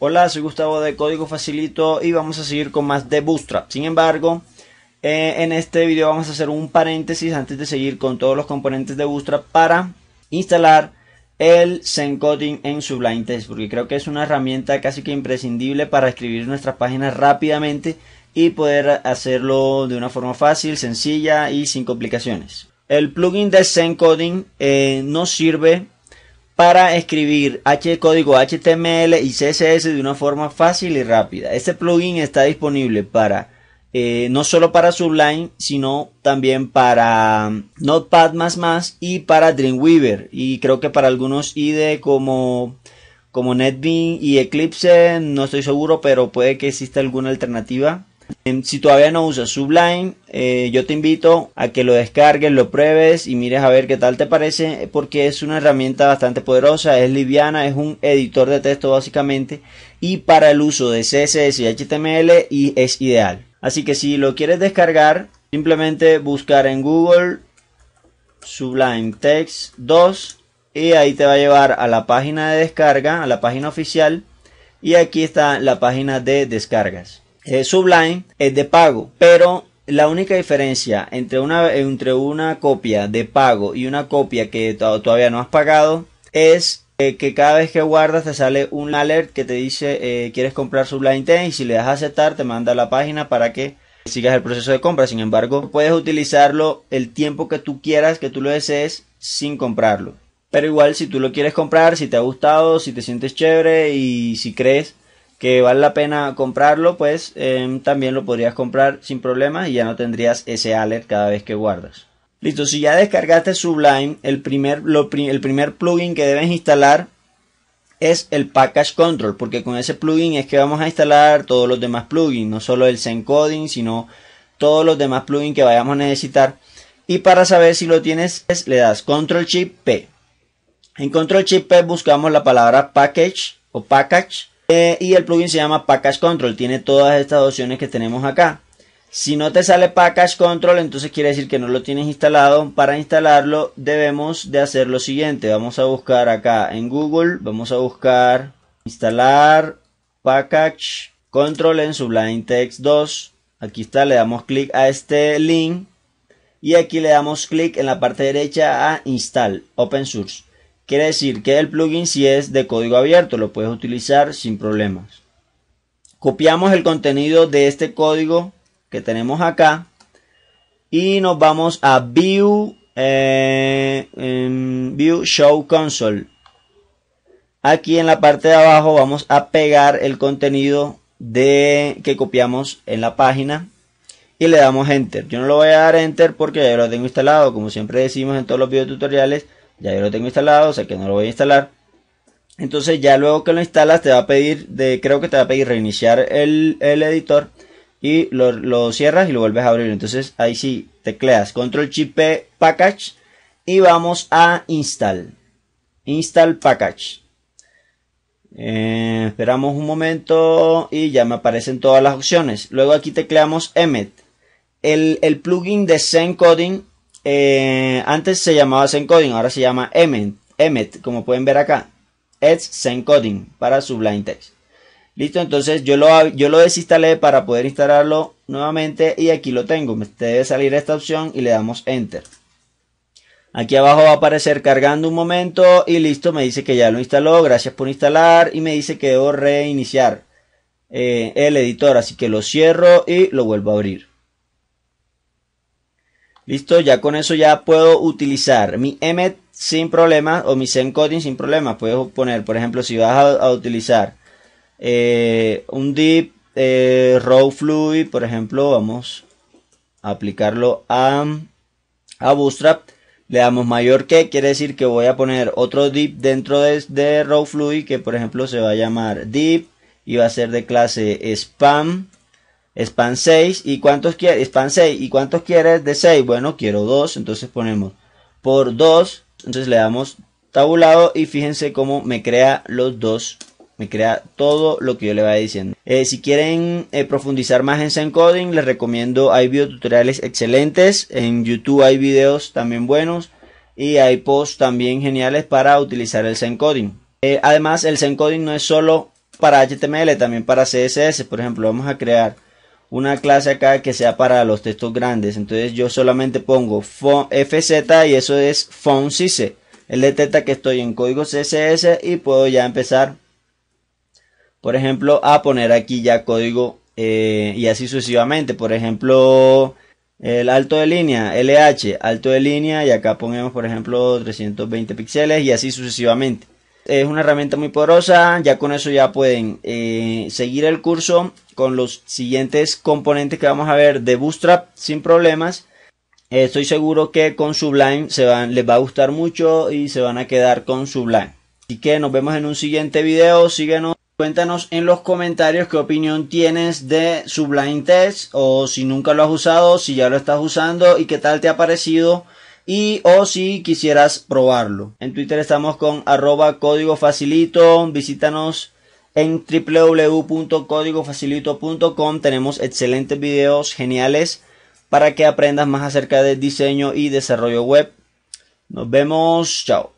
Hola, soy Gustavo de Código Facilito y vamos a seguir con más de Bootstrap. Sin embargo, eh, en este video vamos a hacer un paréntesis antes de seguir con todos los componentes de Bootstrap para instalar el Zencoding en Sublime Text, porque creo que es una herramienta casi que imprescindible para escribir nuestras páginas rápidamente y poder hacerlo de una forma fácil, sencilla y sin complicaciones. El plugin de Zencoding eh, nos sirve para escribir H código HTML y CSS de una forma fácil y rápida. Este plugin está disponible para eh, no solo para Sublime, sino también para um, Notepad y para Dreamweaver. Y creo que para algunos IDE como, como NetBeans y Eclipse, no estoy seguro, pero puede que exista alguna alternativa Em, si todavía no usas Sublime, eh, yo te invito a que lo descargues, lo pruebes y mires a ver qué tal te parece, porque es una herramienta bastante poderosa, es liviana, es un editor de texto básicamente, y para el uso de CSS y HTML y es ideal. Así que si lo quieres descargar, simplemente buscar en Google Sublime Text 2 y ahí te va a llevar a la página de descarga, a la página oficial, y aquí está la página de descargas. Eh, Sublime es de pago, pero la única diferencia entre una, entre una copia de pago y una copia que todavía no has pagado es eh, que cada vez que guardas te sale un alert que te dice eh, quieres comprar Sublime 10 y si le das a aceptar te manda a la página para que sigas el proceso de compra. Sin embargo, puedes utilizarlo el tiempo que tú quieras, que tú lo desees, sin comprarlo. Pero igual, si tú lo quieres comprar, si te ha gustado, si te sientes chévere y si crees que vale la pena comprarlo, pues em, también lo podrías comprar sin problema y ya no tendrías ese alert cada vez que guardas. Listo, si ya descargaste Sublime, el primer, el primer plugin que debes instalar es el Package Control, porque con ese plugin es que vamos a instalar todos los demás plugins, no solo el Coding, sino todos los demás plugins que vayamos a necesitar. Y para saber si lo tienes, le das Control Chip P. En Control Chip P buscamos la palabra Package o Package eh, y el plugin se llama Package Control. Tiene todas estas opciones que tenemos acá. Si no te sale Package Control, entonces quiere decir que no lo tienes instalado. Para instalarlo debemos de hacer lo siguiente. Vamos a buscar acá en Google. Vamos a buscar instalar Package Control en Sublime Text 2. Aquí está, le damos clic a este link. Y aquí le damos clic en la parte derecha a Install Open Source. Quiere decir que el plugin si es de código abierto, lo puedes utilizar sin problemas. Copiamos el contenido de este código que tenemos acá y nos vamos a View, eh, View Show Console. Aquí en la parte de abajo vamos a pegar el contenido de, que copiamos en la página y le damos Enter. Yo no lo voy a dar Enter porque ya lo tengo instalado, como siempre decimos en todos los videos tutoriales ya yo lo tengo instalado, sé que no lo voy a instalar. Entonces ya luego que lo instalas te va a pedir, de, creo que te va a pedir reiniciar el, editor y lo, cierras y lo vuelves a abrir. Entonces ahí sí, tecleas control chip package y vamos a install. Install package. Eh, esperamos un momento y ya me aparecen todas las opciones. Luego aquí tecleamos emmet. El, el plugin de Zen Coding eh, antes se llamaba Zencoding, ahora se llama Emmet, Emmet, como pueden ver acá. Es Zencoding para Sublime text. Listo, entonces yo lo, yo lo desinstalé para poder instalarlo nuevamente y aquí lo tengo. Me debe salir esta opción y le damos Enter. Aquí abajo va a aparecer cargando un momento y listo, me dice que ya lo instaló, gracias por instalar y me dice que debo reiniciar eh, el editor, así que lo cierro y lo vuelvo a abrir. Listo, ya con eso ya puedo utilizar mi emmet sin problemas o mi Coding sin problemas. Puedes poner, por ejemplo, si vas a, utilizar eh, un deep eh, row fluid, por ejemplo, vamos a aplicarlo a, a Bootstrap. Le damos mayor que, quiere decir que voy a poner otro DIP dentro de, de row fluid que, por ejemplo, se va a llamar deep y va a ser de clase spam span 6 y cuántos quieres, span 6 y cuántos quieres de 6, bueno, quiero 2, entonces ponemos por 2, entonces le damos tabulado y fíjense cómo me crea los dos, me crea todo lo que yo le vaya diciendo. Eh, si quieren eh, profundizar más en Zen Coding, les recomiendo, hay videotutoriales excelentes, en YouTube hay videos también buenos y hay posts también geniales para utilizar el Zen eh, además, el Zen no es solo para HTML, también para CSS, por ejemplo, vamos a crear una clase acá que sea para los textos grandes. Entonces yo solamente pongo FZ y eso es FONCISE. Él detecta que estoy en código CSS y puedo ya empezar, por ejemplo, a poner aquí ya código eh, y así sucesivamente. Por ejemplo, el alto de línea, LH, alto de línea y acá ponemos, por ejemplo, 320 píxeles y así sucesivamente. Es una herramienta muy poderosa. Ya con eso ya pueden eh, seguir el curso con los siguientes componentes que vamos a ver de Bootstrap sin problemas. Eh, estoy seguro que con Sublime se van, les va a gustar mucho y se van a quedar con Sublime. Así que nos vemos en un siguiente video. Síguenos. Cuéntanos en los comentarios qué opinión tienes de Sublime Test o si nunca lo has usado, si ya lo estás usando y qué tal te ha parecido y o si quisieras probarlo. En Twitter estamos con arroba código facilito, visítanos en www.códigofacilito.com tenemos excelentes videos geniales para que aprendas más acerca de diseño y desarrollo web. Nos vemos, chao.